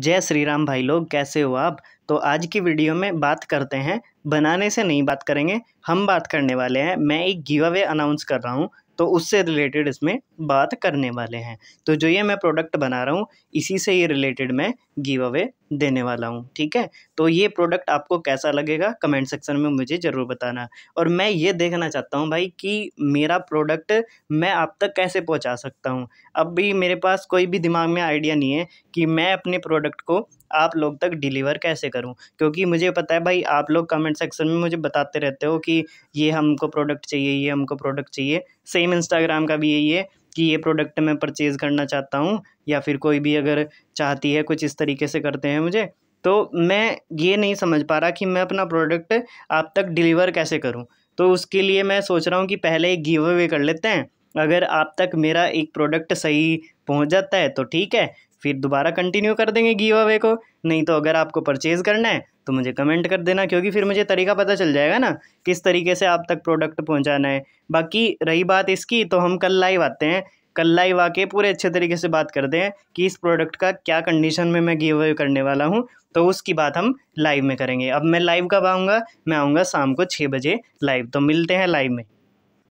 जय श्री राम भाई लोग कैसे हो आप तो आज की वीडियो में बात करते हैं बनाने से नहीं बात करेंगे हम बात करने वाले हैं मैं एक गिव अवे अनाउंस कर रहा हूँ तो उससे रिलेटेड इसमें बात करने वाले हैं तो जो ये मैं प्रोडक्ट बना रहा हूँ इसी से ये रिलेटेड मैं गिव अवे देने वाला हूँ ठीक है तो ये प्रोडक्ट आपको कैसा लगेगा कमेंट सेक्शन में मुझे ज़रूर बताना और मैं ये देखना चाहता हूँ भाई कि मेरा प्रोडक्ट मैं आप तक कैसे पहुँचा सकता हूँ अब भी मेरे पास कोई भी दिमाग में आइडिया नहीं है कि मैं अपने प्रोडक्ट को आप लोग तक डिलीवर कैसे करूं क्योंकि मुझे पता है भाई आप लोग कमेंट सेक्शन में मुझे बताते रहते हो कि ये हमको प्रोडक्ट चाहिए ये हमको प्रोडक्ट चाहिए सेम इंस्टाग्राम का भी यही है कि ये प्रोडक्ट मैं परचेज़ करना चाहता हूँ या फिर कोई भी अगर चाहती है कुछ इस तरीके से करते हैं मुझे तो मैं ये नहीं समझ पा रहा कि मैं अपना प्रोडक्ट आप तक डिलीवर कैसे करूँ तो उसके लिए मैं सोच रहा हूँ कि पहले एक गिव अवे कर लेते हैं अगर आप तक मेरा एक प्रोडक्ट सही पहुँच जाता है तो ठीक है फिर दोबारा कंटिन्यू कर देंगे गिव अवे को नहीं तो अगर आपको परचेज़ करना है तो मुझे कमेंट कर देना क्योंकि फिर मुझे तरीका पता चल जाएगा ना किस तरीके से आप तक प्रोडक्ट पहुंचाना है बाकी रही बात इसकी तो हम कल लाइव आते हैं कल लाइव आके पूरे अच्छे तरीके से बात करते हैं कि इस प्रोडक्ट का क्या कंडीशन में मैं गिव अवे करने वाला हूँ तो उसकी बात हम लाइव में करेंगे अब मैं लाइव कब आऊँगा मैं आऊँगा शाम को छः बजे लाइव तो मिलते हैं लाइव में